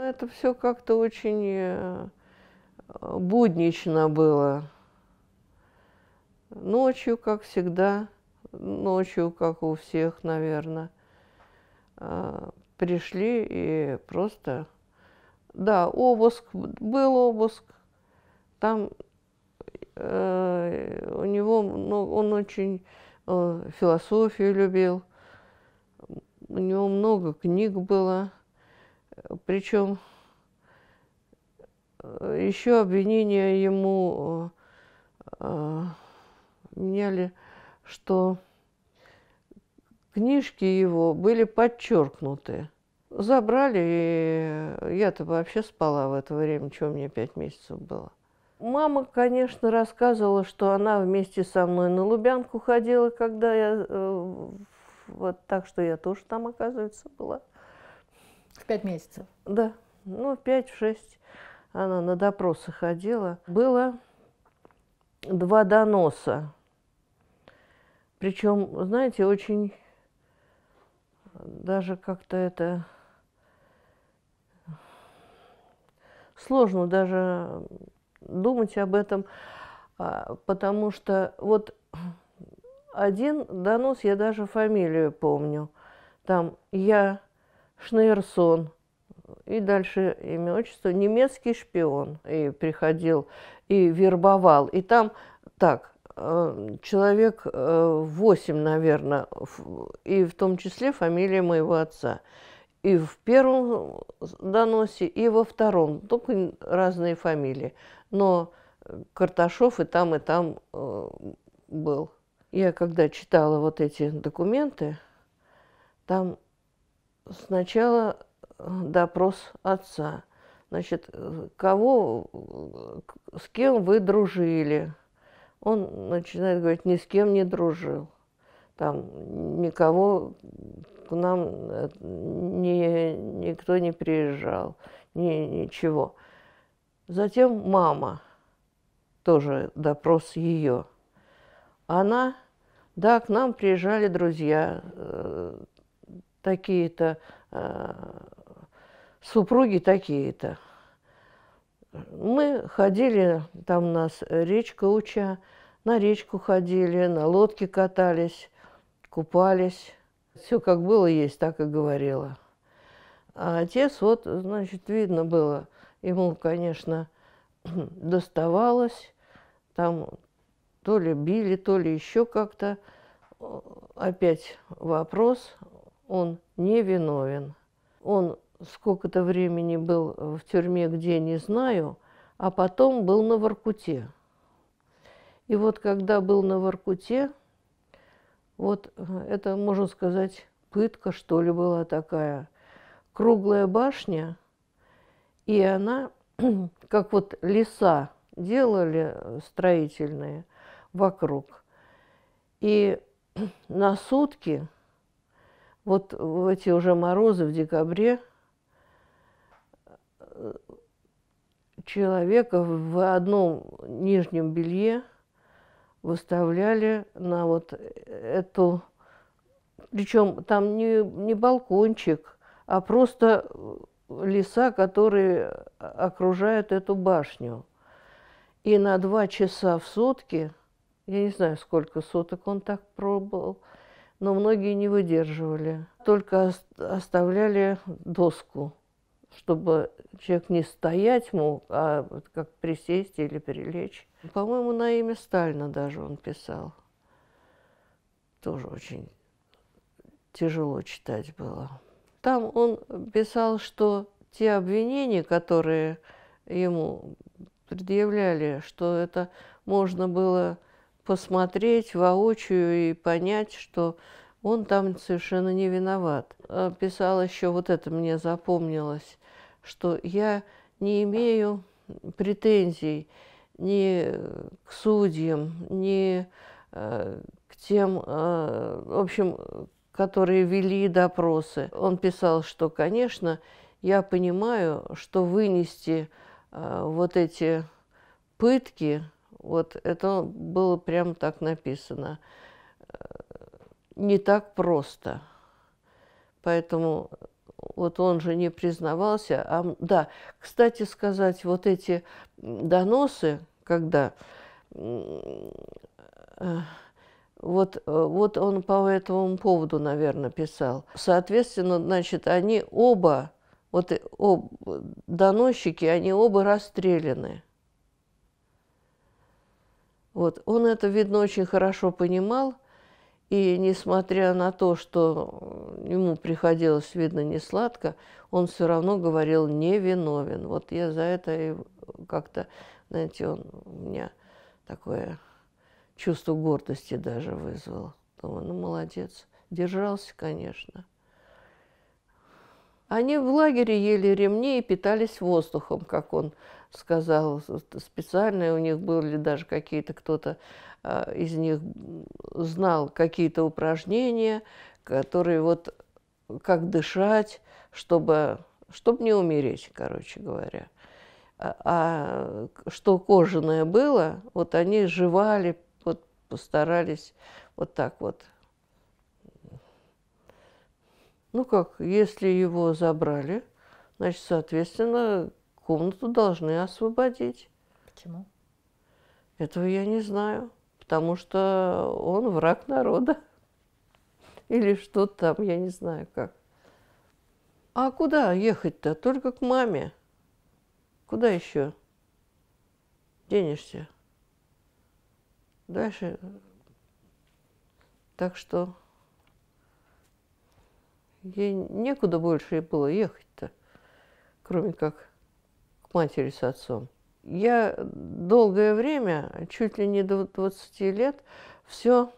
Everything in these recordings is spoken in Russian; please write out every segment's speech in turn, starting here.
Ну, это все как-то очень э, э, буднично было. Ночью, как всегда, ночью, как у всех, наверное, э, пришли и просто... Да, обыск, был обыск. Там у него, ну, он очень философию любил. У него много книг было. Причем э, еще обвинения ему э, э, меняли, что книжки его были подчеркнуты. Забрали, и я-то вообще спала в это время, чего мне пять месяцев было. Мама, конечно, рассказывала, что она вместе со мной на Лубянку ходила, когда я... Вот так, что я тоже там, оказывается, была. В пять месяцев? Да. Ну, в пять-шесть она на допросы ходила. Было два доноса. Причем, знаете, очень даже как-то это сложно даже думать об этом, а, потому что вот один донос, я даже фамилию помню. Там я Шнейерсон. И дальше имя, отчество. Немецкий шпион. И приходил, и вербовал. И там так, э, человек 8, э, наверное, и в том числе фамилия моего отца. И в первом доносе, и во втором. Только разные фамилии. Но Карташов и там, и там э, был. Я когда читала вот эти документы, там сначала э, допрос отца. Значит, кого, э, с кем вы дружили? Он начинает говорить, ни с кем не дружил. Там никого к нам э, не, никто не приезжал, ни, ничего. Затем мама, тоже допрос ее. Она, да, к нам приезжали друзья, такие-то, э, супруги такие-то. Мы ходили, там у нас речка Уча, на речку ходили, на лодке катались, купались. Все как было есть, так и говорила. А отец, вот, значит, видно было, ему, конечно, доставалось, там то ли били, то ли еще как-то. Опять вопрос он не виновен. Он сколько-то времени был в тюрьме, где не знаю, а потом был на Воркуте. И вот когда был на Воркуте, вот э, это, можно сказать, пытка, что ли, была такая. Круглая башня, и она, как вот леса делали э, строительные вокруг. И на сутки вот в эти уже морозы в декабре э, человека в одном нижнем белье выставляли на вот эту... Причем там не, не балкончик, а просто э, леса, которые э, окружают эту башню. И на два часа в сутки, я не знаю, сколько суток он так пробовал, но многие не выдерживали. Только оставляли доску, чтобы человек не стоять мог, а как присесть или прилечь. По-моему, на имя Сталина даже он писал. Тоже очень тяжело читать было. Там он писал, что те обвинения, которые ему предъявляли, что это можно было посмотреть воочию и понять, что он там совершенно не виноват. А писал еще, вот это мне запомнилось, что я не имею претензий ни к судьям, ни э, к тем, э, в общем, которые вели допросы. Он писал, что, конечно, я понимаю, что вынести э, вот эти пытки вот это было прямо так написано. Э, не так просто. Поэтому вот он же не признавался. А, да, кстати сказать, вот эти доносы, когда э, вот, э, вот он по этому поводу, наверное, писал. Соответственно, значит, они оба, вот об, доносчики, они оба расстреляны. Вот. Он это, видно, очень хорошо понимал, и несмотря на то, что ему приходилось, видно, не сладко, он все равно говорил «невиновен». Вот я за это и как-то, знаете, он у меня такое чувство гордости даже вызвало. Думаю, ну, молодец. Держался, конечно. Они в лагере ели ремни и питались воздухом, как он сказал, специально у них были даже какие-то, кто-то а, из них знал какие-то упражнения, которые вот как дышать, чтобы, чтобы не умереть, короче говоря. А, а что кожаное было, вот они жевали, вот постарались вот так вот. Ну как, если его забрали, значит, соответственно, комнату должны освободить. Почему? Этого я не знаю, потому что он враг народа. Или что там, я не знаю как. А куда ехать-то? Только к маме. Куда еще денешься? Дальше. Так что ей некуда больше было ехать-то, кроме как к матери с отцом. Я долгое время, чуть ли не до 20 лет, все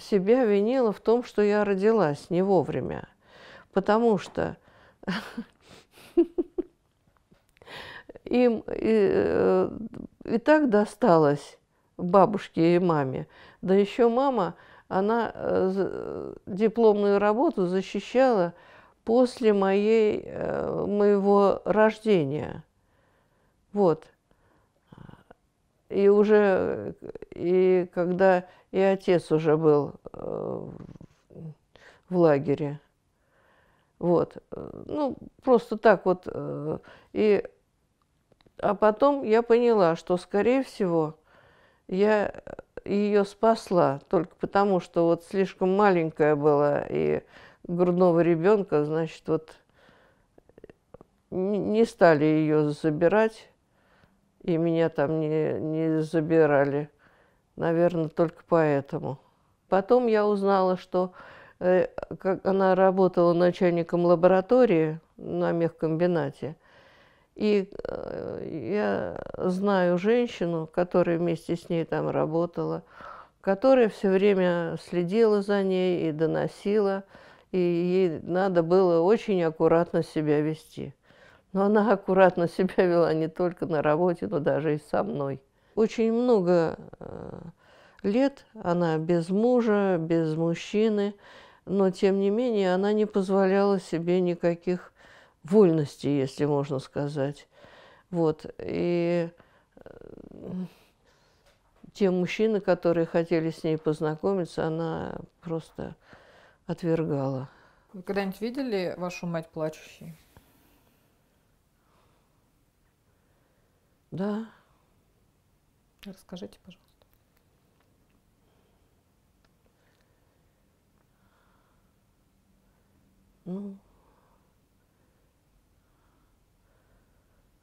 себя винила в том, что я родилась не вовремя. Потому что им и э, так досталось бабушке и маме. Да еще мама, она э, дипломную работу защищала после моей, э, моего рождения – вот. И уже, и когда и отец уже был э, в лагере. Вот. Ну, просто так вот. Э, и... А потом я поняла, что, скорее всего, я ее спасла только потому, что вот слишком маленькая была, и грудного ребенка, значит, вот э, не стали ее забирать и меня там не, не забирали. Наверное, только поэтому. Потом я узнала, что э, как она работала начальником лаборатории на мехкомбинате. И э, я знаю женщину, которая вместе с ней там работала, которая все время следила за ней и доносила, и ей надо было очень аккуратно себя вести. Но она аккуратно себя вела не только на работе, но даже и со мной. Очень много э, лет она без мужа, без мужчины, но тем не менее она не позволяла себе никаких вольностей, если можно сказать. Вот. И э, те мужчины, которые хотели с ней познакомиться, она просто отвергала. Вы когда-нибудь видели вашу мать плачущей? Да. Расскажите, пожалуйста. Ну,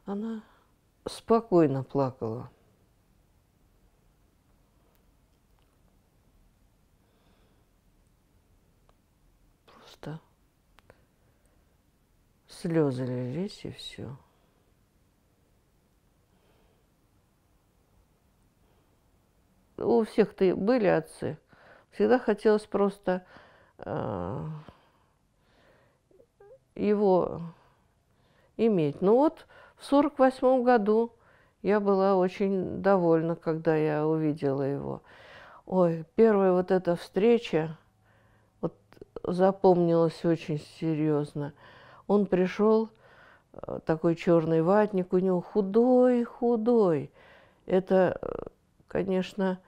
она спокойно плакала. Просто слезы лились и все. у всех ты были отцы. Всегда хотелось просто э, его иметь. Ну вот в сорок восьмом году я была очень довольна, когда я увидела его. Ой, первая вот эта встреча вот, запомнилась очень серьезно. Он пришел, э, такой черный ватник у него, худой, худой. Это э, конечно,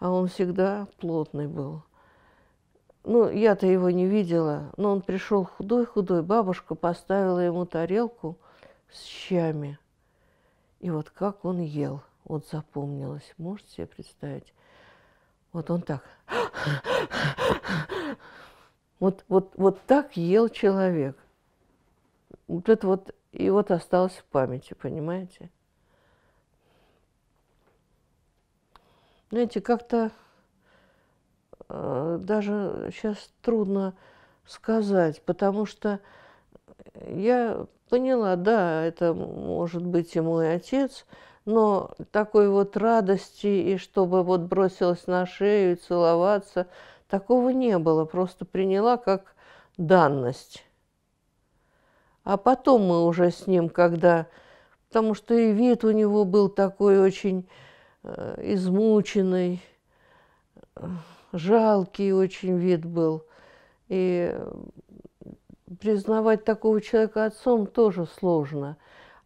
а он всегда плотный был. Ну, я-то его не видела, но он пришел худой-худой. Бабушка поставила ему тарелку с щами. И вот как он ел, вот запомнилось. Можете себе представить? Вот он так. Вот, вот, вот так ел человек. Вот это вот, и вот осталось в памяти, понимаете? Знаете, как-то э, даже сейчас трудно сказать, потому что я поняла, да, это может быть и мой отец, но такой вот радости и чтобы вот бросилась на шею и целоваться, такого не было, просто приняла как данность. А потом мы уже с ним, когда... Потому что и вид у него был такой очень Э, измученный, жалкий очень вид был. И признавать такого человека отцом тоже сложно.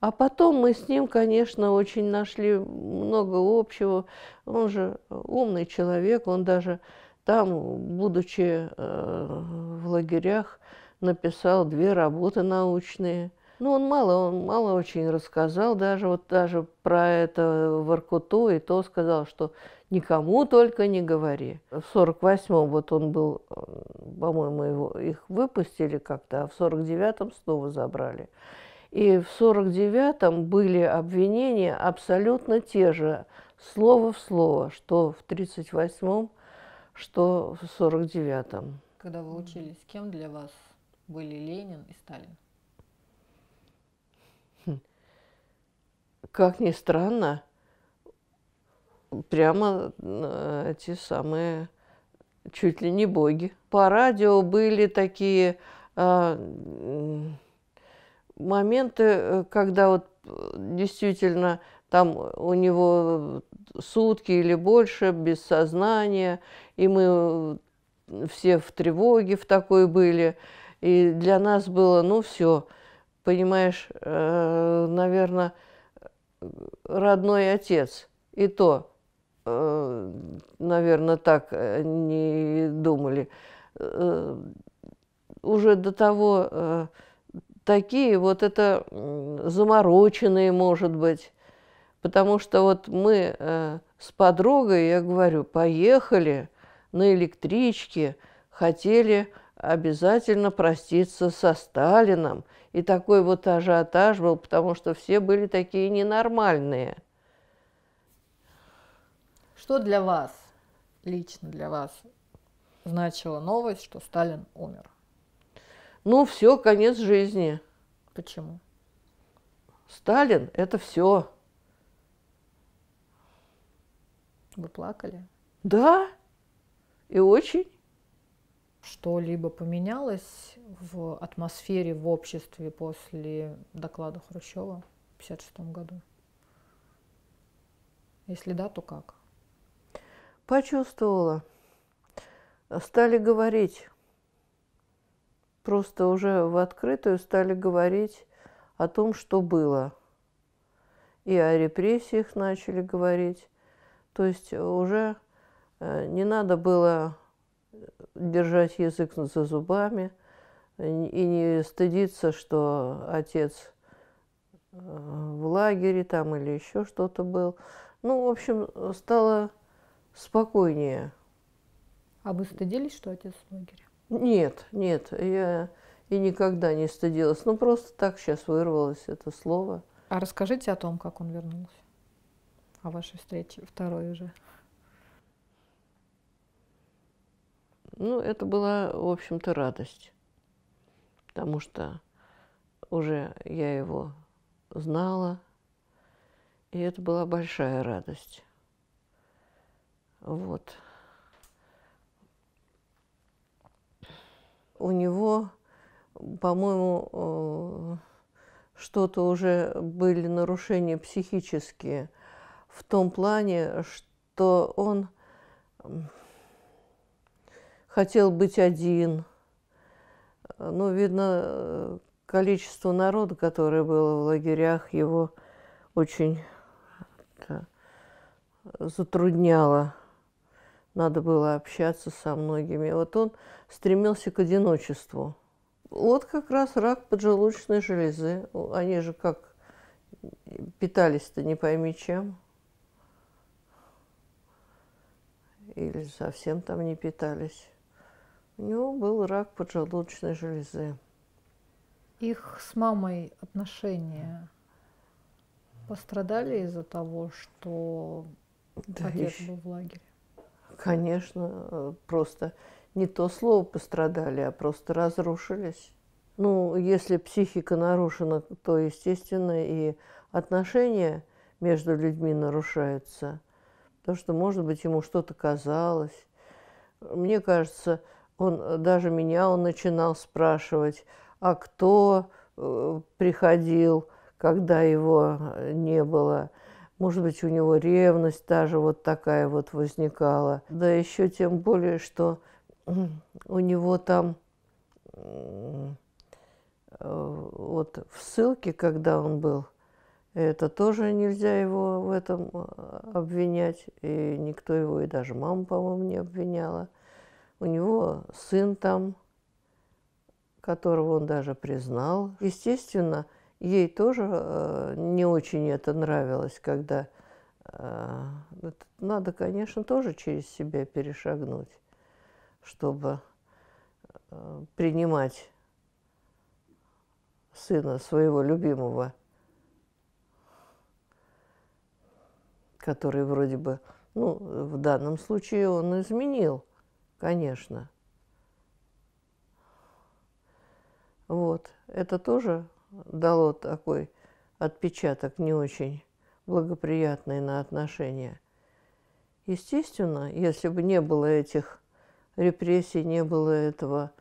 А потом мы с ним, конечно, очень нашли много общего. Он же умный человек, он даже там, будучи э, в лагерях, написал две работы научные ну, он мало, он мало очень рассказал, даже вот даже про это Воркуту, и то сказал, что никому только не говори. В 48-м вот он был, э, по-моему, его, их выпустили как-то, а в 49-м снова забрали. И в 49-м были обвинения абсолютно те же, слово в слово, что в 38-м, что в 49-м. Когда вы учились, кем для вас были Ленин и Сталин? как ни странно, прямо эти самые чуть ли не боги. По радио были такие э, моменты, э, когда вот э, действительно там у него сутки или больше без сознания, и мы э, все в тревоге в такой были. И для нас было, ну все, понимаешь, э, наверное, родной отец. И то, э, наверное, так не думали. Э, уже до того э, такие вот это замороченные, может быть. Потому что вот мы с подругой, я говорю, поехали на электричке, хотели обязательно проститься со Сталином. И такой вот ажиотаж был, потому что все были такие ненормальные. Что для вас, лично для вас, значила новость, что Сталин умер? Ну, все, конец жизни. Почему? Сталин – это все. Вы плакали? Да, и очень что-либо поменялось в атмосфере в обществе после доклада Хрущева в 1956 году? Если да, то как? Почувствовала. Стали говорить, просто уже в открытую стали говорить о том, что было. И о репрессиях начали говорить. То есть уже э, не надо было держать язык за зубами и не стыдиться, что отец э, в лагере там или еще что-то был. Ну, в общем, стало спокойнее. А вы стыдились, что отец в лагере? Нет, нет, я и никогда не стыдилась. Ну, просто так сейчас вырвалось это слово. А расскажите о том, как он вернулся, о вашей встрече, второй уже. Ну, это была, в общем-то, радость, потому что уже я его знала, и это была большая радость. Вот. У него, по-моему, э, что-то уже были нарушения психические в том плане, что он хотел быть один. Ну, видно, э, количество народа, которое было в лагерях, его очень это, затрудняло. Надо было общаться со многими. Вот он стремился к одиночеству. Вот как раз рак поджелудочной железы. Они же как питались-то не пойми чем. Или совсем там не питались. У него был рак поджелудочной железы. Их с мамой отношения пострадали из-за того, что да отец еще... был в лагере? Конечно, э, просто не то слово пострадали, а просто разрушились. Ну, если психика нарушена, то, естественно, и отношения между людьми нарушаются. То, что, может быть, ему что-то казалось. Мне кажется, он э, даже меня он начинал спрашивать, а кто э, приходил, когда его э, не было. Может быть, у него ревность даже вот такая вот возникала. Да еще тем более, что у него там вот в ссылке, когда он был, это тоже нельзя его в этом обвинять. И никто его, и даже мама, по-моему, не обвиняла. У него сын там, которого он даже признал. Естественно, ей тоже э, не очень это нравилось, когда э, надо, конечно, тоже через себя перешагнуть, чтобы э, принимать сына своего любимого, который вроде бы, ну, в данном случае он изменил – конечно. Вот, это тоже дало такой отпечаток не очень благоприятный на отношения. Естественно, если бы не было этих репрессий, не было этого,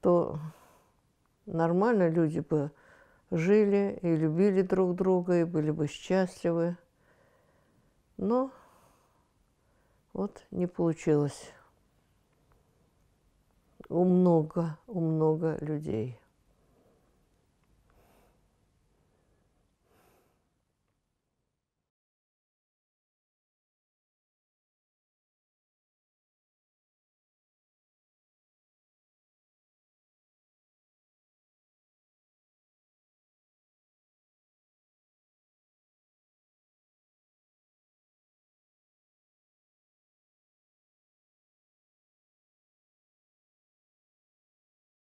то нормально люди бы жили и любили друг друга, и были бы счастливы но вот не получилось у много, у много людей.